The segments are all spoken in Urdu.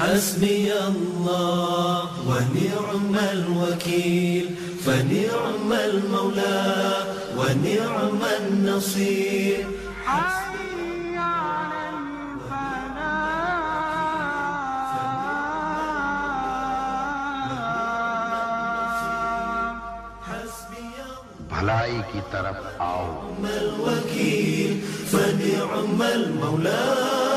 حسبي الله ونعم الوكيل فنعم المولى ونعم النصير حسبي على الفناء حسبي الله ونعم الوكيل فنعم المولى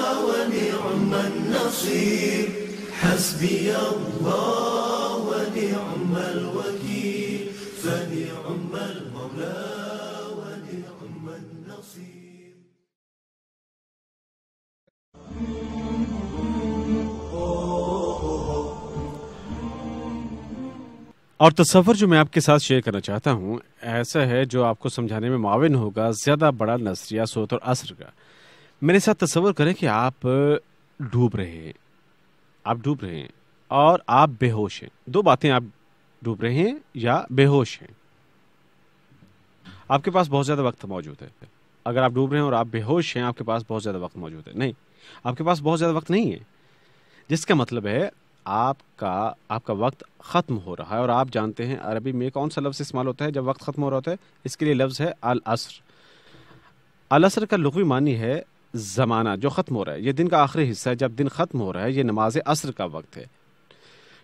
اور تصور جو میں آپ کے ساتھ شیئر کرنا چاہتا ہوں ایسا ہے جو آپ کو سمجھانے میں معاون ہوگا زیادہ بڑا نظریہ سوت اور اثر کا میرے ساتھ تصور کریں کہ آپ ڈوب رہے ہیں آپ ڈوب رہے ہیں اور آپ بے ہوش ہیں دو باتیں آپ ڈوب رہے ہیں یا بے ہوش ہیں آپ کے پاس بہت زیادہ وقت موجود ہے اگر آپ ڈوب رہے ہیں اور آپ بے ہوش ہیں آپ کے پاس بہت زیادہ وقت موجود ہے نہیں آپ کے پاس بہت زیادہ وقت نہیں ہے جس کا مطلب ہے آپ کا آپ کا وقت ختم ہو رہا ہے اور آپ جانتے ہیں عربی میں کون سا لفظ استعمال ہوتا ہے جب وقت ختم ہو رہا ہوتا ہے اس کے لیے لفظ ہے العصر العصر کا لغوی معنی ہے زمانہ جو ختم ہو رہا ہے یہ دن کا آخری حصہ ہے جب دن ختم ہو رہا ہے یہ نماز عصر کا وقت ہے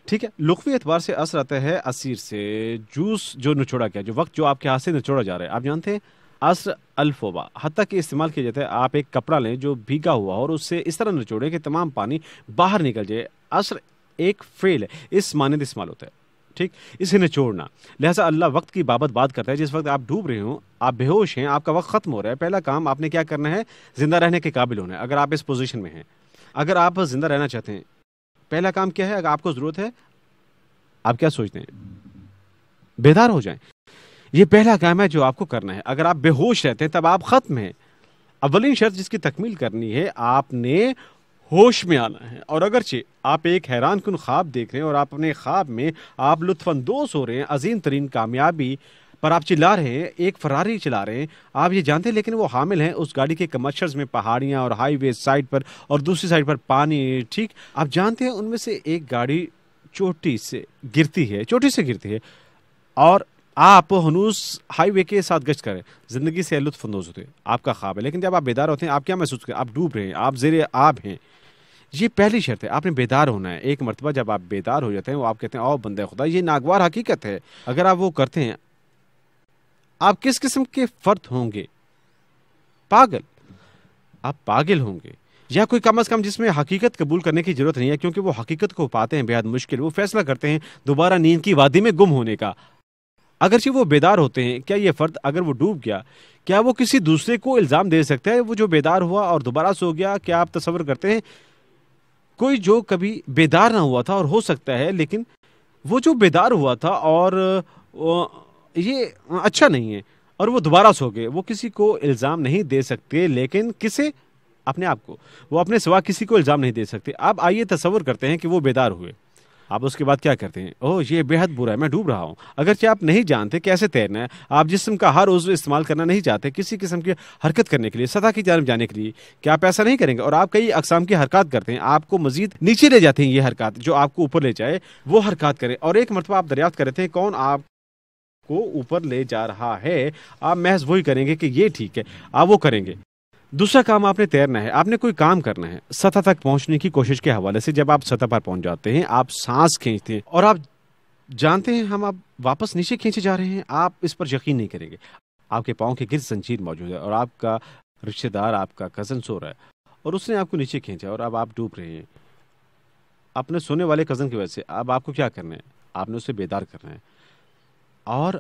ٹھیک ہے لقوی اعتبار سے اثر آتا ہے اسیر سے جوس جو نچوڑا گیا جو وقت جو آپ کے ہاتھ سے نچوڑا جا رہا ہے آپ جانتے ہیں عصر الفوبا حد تک کہ استعمال کیا جاتا ہے آپ ایک کپڑا لیں جو بھیگا ہوا اور اس سے اس طرح نچوڑے کہ تمام پانی باہر نکل جائے عصر ایک فیل ہے اس معنی استعمال ہوتا ہے ٹھیک اسے نچوڑنا لہٰذا اللہ وقت کی بابت بات کرتا ہے جس وقت آپ ڈوب رہے ہوں آپ بے ہوش ہیں آپ کا وقت ختم ہو رہا ہے پہلا کام آپ نے کیا کرنا ہے زندہ رہنے کے قابل ہونا ہے اگر آپ اس پوزیشن میں ہیں اگر آپ زندہ رہنا چاہتے ہیں پہلا کام کیا ہے اگر آپ کو ضرورت ہے آپ کیا سوچتے ہیں بیدار ہو جائیں یہ پہلا کام ہے جو آپ کو کرنا ہے اگر آپ بے ہوش رہتے ہیں تب آپ ختم ہیں اولین شرط جس کی تکمیل کرنی ہے آپ نے ہوش میں آنا ہے اور اگرچہ آپ ایک حیران کن خواب دیکھ رہے ہیں اور آپ اپنے خواب میں آپ لطف اندوز ہو رہے ہیں عظیم ترین کامیابی پر آپ چلا رہے ہیں ایک فراری چلا رہے ہیں آپ یہ جانتے ہیں لیکن وہ حامل ہیں اس گاڑی کے کمرشلز میں پہاڑیاں اور ہائی وے سائڈ پر اور دوسری سائڈ پر پانی ٹھیک آپ جانتے ہیں ان میں سے ایک گاڑی چوٹی سے گرتی ہے چوٹی سے گرتی ہے اور آپ ہنوس ہائی وے کے ساتھ گشت کریں زندگی سے لطف اندوز ہوتے ہیں آپ کا خواب ہے لیکن جب آپ بیدار ہوتے ہیں آپ کیا محسوس کریں آپ ڈوب رہے ہیں آپ زیر آب ہیں یہ پہلی شرط ہے آپ نے بیدار ہونا ہے ایک مرتبہ جب آپ بیدار ہو جاتے ہیں وہ آپ کہتے ہیں او بندہ خدا یہ ناگوار حقیقت ہے اگر آپ وہ کرتے ہیں آپ کس قسم کے فرد ہوں گے پاگل پاگل آپ ہوں گے یا کوئی کم از کم جس میں حقیقت قبول کرنے کی ضرورت نہیں ہے کیونکہ وہ حقیقت کو پاتے ہیں بےحد مشکل وہ فیصلہ کرتے ہیں دوبارہ نیند کی وادی میں گم ہونے کا اگرچہ وہ بیدار ہوتے ہیں کیا یہ فرد اگر وہ ڈوب گیا کیا وہ کسی دوسرے کو الزام دے سکتا ہے وہ جو بیدار ہوا اور دوبارہ سو گیا کیا آپ تصور کرتے ہیں کوئی جو کبھی بیدار نہ ہوا تھا اور ہو سکتا ہے لیکن وہ جو بیدار ہوا تھا اور یہ اچھا نہیں ہے اور وہ دوبارہ سو گئے وہ کسی کو الزام نہیں دے سکتے لیکن کسے اپنے آپ کو وہ اپنے سوا کسی کو الزام نہیں دے سکتے آپ آئیے تصور کرتے ہیں کہ وہ بیدار ہوئے آپ اس کے بعد کیا کرتے ہیں اوہ یہ بے حد برا ہے میں ڈوب رہا ہوں اگرچہ آپ نہیں جانتے کیسے تیرنا ہے آپ جسم کا ہر عضو استعمال کرنا نہیں چاہتے کسی قسم کی حرکت کرنے کے لیے سطح کی جانب جانے کے لیے کیا آپ ایسا نہیں کریں گے اور آپ کئی اقسام کی حرکات کرتے ہیں آپ کو مزید نیچے لے جاتے ہیں یہ حرکات جو آپ کو اوپر لے جائے وہ حرکات کریں اور ایک مرتبہ آپ دریافت کرتے ہیں کون آپ کو اوپر لے جا رہا ہے آپ محض وہی کریں گے کہ یہ ٹھیک ہے آپ وہ کریں گے دوسرا کام آپ نے تیرنا ہے آپ نے کوئی کام کرنا ہے سطح تک پہنچنے کی کوشش کے حوالے سے جب آپ سطح پر پہنچ جاتے ہیں آپ سانس کھینچتے ہیں اور آپ جانتے ہیں ہم آپ واپس نیچے کھینچے جا رہے ہیں آپ اس پر یقین نہیں کریں گے آپ کے پاؤں کے گرد زنجیر موجود ہے اور آپ کا رشتے دار آپ کا کزن سو رہا ہے اور اس نے آپ کو نیچے کھینچا اور اب آپ ڈوب رہے ہیں اپنے سونے والے کزن کی وجہ سے اب آپ کو کیا کرنا ہے آپ نے اسے بیدار کرنا ہے اور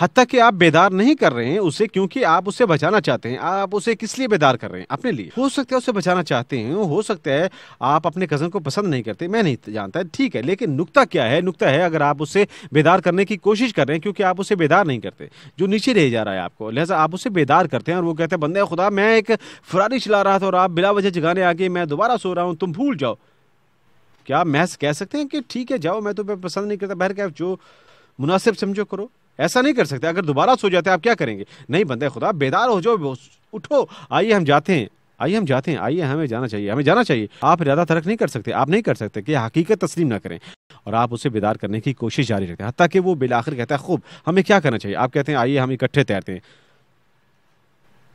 حتیٰ کہ آپ بیدار نہیں کر رہے ہیں اسے کیونکہ آپ اسے بچانا چاہتے ہیں آپ اسے کس لیے بیدار کر رہے ہیں اپنے لیے ہو سکتا ہے اسے بچانا چاہتے ہیں ہو سکتا ہے آپ اپنے کزن کو پسند نہیں کرتے میں نہیں جانتا ٹھیک ہے لیکن نقطہ کیا ہے نقطہ ہے اگر آپ اسے بیدار کرنے کی کوشش کر رہے ہیں کیونکہ آپ اسے بیدار نہیں کرتے جو نیچے رہے جا رہا ہے آپ کو لہٰذا آپ اسے بیدار کرتے ہیں اور وہ کہتے ہیں بندے خدا میں ایک فراری چلا رہا تھا اور آپ بلا وجہ جگانے آگے میں دوبارہ سو رہا ہوں تم بھول جاؤ کیا محض کہہ سکتے ہیں کہ ٹھیک ہے جاؤ میں تمہیں پسند نہیں کرتا بہر کہ جو مناسب سمجھو کرو ایسا نہیں کر سکتے اگر دوبارہ سو جاتے آپ کیا کریں گے نہیں بندے خدا بیدار ہو اٹھو آئیے ہم جاتے ہیں آئیے ہم جاتے ہیں آئیے ہمیں ہمیں جانا جانا چاہیے چاہیے آپ زیادہ سکتے آپ نہیں کر سکتے کہ حقیقت تسلیم نہ کریں اور آپ اسے بیدار کرنے کی کوشش جاری رکھتے ہیں حتیٰ کہ وہ بالآخر کہتا ہے خوب ہمیں کیا کرنا چاہیے آپ کہتے ہیں آئیے ہم اکٹھے تیرتے ہیں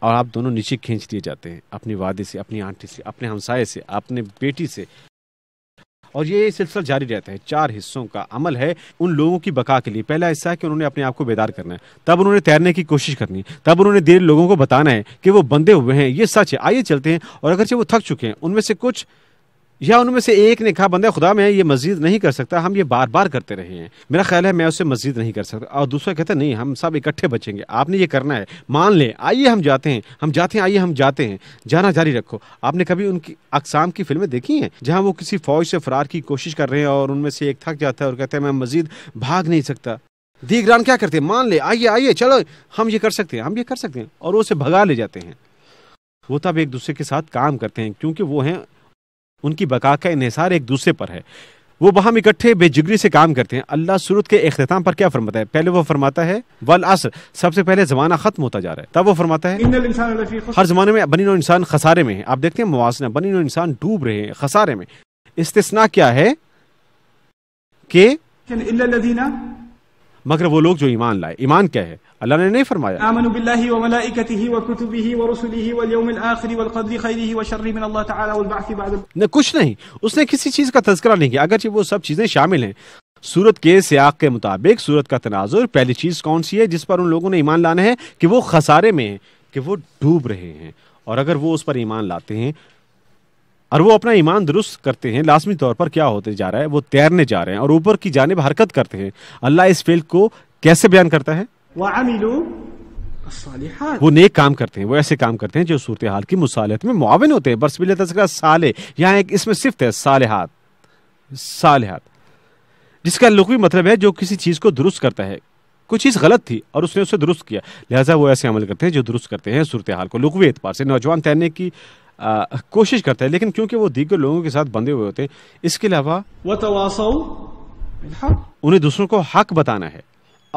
اور آپ دونوں نیچے کھینچ دیے جاتے ہیں اپنی وادی سے اپنی آنٹی سے اپنے ہمسائے سے اپنے بیٹی سے اور یہ سلسلہ جاری رہتا ہے چار حصوں کا عمل ہے ان لوگوں کی بقا کے لیے پہلا حصہ ہے کہ انہوں نے اپنے آپ کو بیدار کرنا ہے تب انہوں نے تیرنے کی کوشش کرنی تب انہوں نے دیر لوگوں کو بتانا ہے کہ وہ بندے ہوئے ہیں یہ سچ ہے آئیے چلتے ہیں اور اگرچہ وہ تھک چکے ہیں ان میں سے کچھ یا ان میں سے ایک نے کہا بندہ خدا میں یہ مزید نہیں کر سکتا ہم یہ بار بار کرتے رہے ہیں میرا خیال ہے میں اسے مزید نہیں کر سکتا اور دوسرا کہتا ہے نہیں ہم سب اکٹھے بچیں گے آپ نے یہ کرنا ہے مان لیں آئیے ہم جاتے ہیں ہم جاتے ہیں آئیے ہم جاتے ہیں جانا جاری رکھو آپ نے کبھی ان کی اقسام کی فلمیں دیکھی ہیں جہاں وہ کسی فوج سے فرار کی کوشش کر رہے ہیں اور ان میں سے ایک تھک جاتا ہے اور کہتا ہے میں مزید بھاگ نہیں سکتا دیگران کیا کرتے ہیں مان لے آئیے آئیے چلو ہم یہ کر سکتے ہیں ہم یہ کر سکتے ہیں اور وہ اسے بھگا لے جاتے ہیں وہ تب ایک دوسرے کے ساتھ کام کرتے ہیں کیونکہ وہ ہیں ان کی بقا کا انحصار ایک دوسرے پر ہے وہ وہاں اکٹھے بے جگری سے کام کرتے ہیں اللہ سرت کے اختتام پر کیا فرماتا ہے پہلے وہ فرماتا ہے ول سب سے پہلے زمانہ ختم ہوتا جا رہا ہے تب وہ فرماتا ہے ہر زمانے میں بنی نو انسان خسارے میں آپ دیکھتے ہیں موازنہ بنی نو انسان ڈوب رہے ہیں خسارے میں استثنا کیا ہے کہ مگر وہ لوگ جو ایمان لائے ایمان کیا ہے اللہ نے نہیں فرمایا آمنوا بالله وكتبه ورسله واليوم الاخر والقدر خيره من الله تعالى والبعث بعد نہ کچھ نہیں اس نے کسی چیز کا تذکرہ نہیں کیا اگرچہ وہ سب چیزیں شامل ہیں سورت کے سیاق کے مطابق سورت کا تناظر پہلی چیز کون سی ہے جس پر ان لوگوں نے ایمان لانا ہے کہ وہ خسارے میں ہیں کہ وہ ڈوب رہے ہیں اور اگر وہ اس پر ایمان لاتے ہیں اور وہ اپنا ایمان درست کرتے ہیں لازمی طور پر کیا ہوتے جا رہا ہے وہ تیرنے جا رہے ہیں اور اوپر کی جانب حرکت کرتے ہیں اللہ اس فیل کو کیسے بیان کرتا ہے وہ نیک کام کرتے ہیں وہ ایسے کام کرتے ہیں جو صورتحال کی مصالحت میں معاون ہوتے ہیں برس بلے تذکرہ سالے یہاں ایک اس میں صفت ہے صالحات صالحات جس کا لغوی مطلب ہے جو کسی چیز کو درست کرتا ہے کوئی چیز غلط تھی اور اس نے اسے درست کیا لہٰذا وہ ایسے عمل کرتے ہیں جو درست کرتے ہیں صورتحال کو لغوی اعتبار سے نوجوان تیرنے کی کوشش کرتا ہے لیکن کیونکہ وہ دیگر لوگوں کے ساتھ بندھے ہوئے ہوتے ہیں اس کے علاوہ انہیں دوسروں کو حق بتانا ہے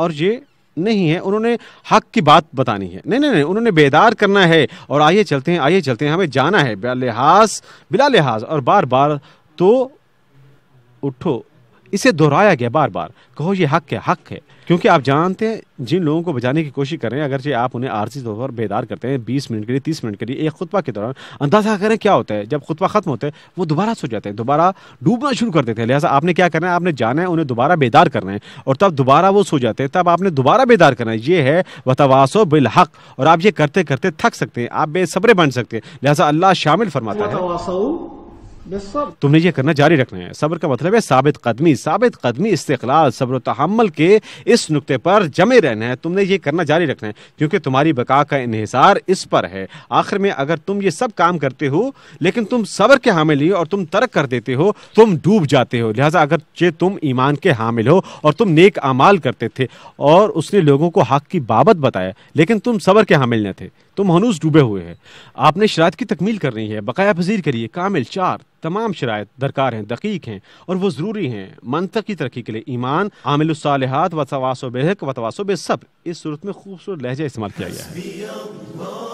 اور یہ نہیں ہے انہوں نے حق کی بات بتانی ہے نہیں نہیں نہیں انہوں نے بیدار کرنا ہے اور آئیے چلتے ہیں آئیے چلتے ہیں ہمیں جانا ہے بلا لحاظ بلا لحاظ اور بار بار تو اٹھو اسے دہرایا گیا بار بار کہو یہ حق ہے حق ہے کیونکہ آپ جانتے ہیں جن لوگوں کو بجانے کی کوشش کر رہے ہیں اگرچہ آپ انہیں آرسی طور پر بیدار کرتے ہیں بیس منٹ کے لیے تیس منٹ کے لیے ایک خطبہ کے دوران اندازہ کریں کیا ہوتا ہے جب خطبہ ختم ہوتا ہے وہ دوبارہ سو جاتے ہیں دوبارہ ڈوبنا شروع کر دیتے ہیں لہٰذا آپ نے کیا کرنا ہے آپ نے جانا ہے انہیں دوبارہ بیدار کرنا ہے اور تب دوبارہ وہ سو جاتے ہیں تب آپ نے دوبارہ بیدار کرنا ہے یہ ہے وتواسو و بالحق اور آپ یہ کرتے کرتے تھک سکتے ہیں آپ بے صبر بن سکتے ہیں لہٰذا اللہ شامل فرماتا ہے تم نے یہ کرنا جاری رکھنا ہے صبر کا مطلب ہے ثابت قدمی ثابت قدمی استقلال صبر و تحمل کے اس نقطے پر جمع رہنا ہے تم نے یہ کرنا جاری رکھنا ہے کیونکہ تمہاری بقا کا انحصار اس پر ہے آخر میں اگر تم یہ سب کام کرتے ہو لیکن تم تم صبر کے حامل اور ترک کر دیتے ہو تم ڈوب جاتے ہو لہٰذا اگر تم ایمان کے حامل ہو اور تم نیک اعمال کرتے تھے اور اس نے لوگوں کو حق کی بابت بتایا لیکن تم صبر کے حامل نہ تھے تم ہنوس ڈوبے ہوئے ہیں آپ نے شرائط کی تکمیل کرنی ہے بقایا پذیر کریے کامل چار تمام شرائط درکار ہیں دقیق ہیں اور وہ ضروری ہیں منطق کی ترقی کے لیے ایمان عامل الصالحات و تواس و بحق و تواس و بے سب اس صورت میں خوبصورت لہجہ استعمال کیا گیا ہے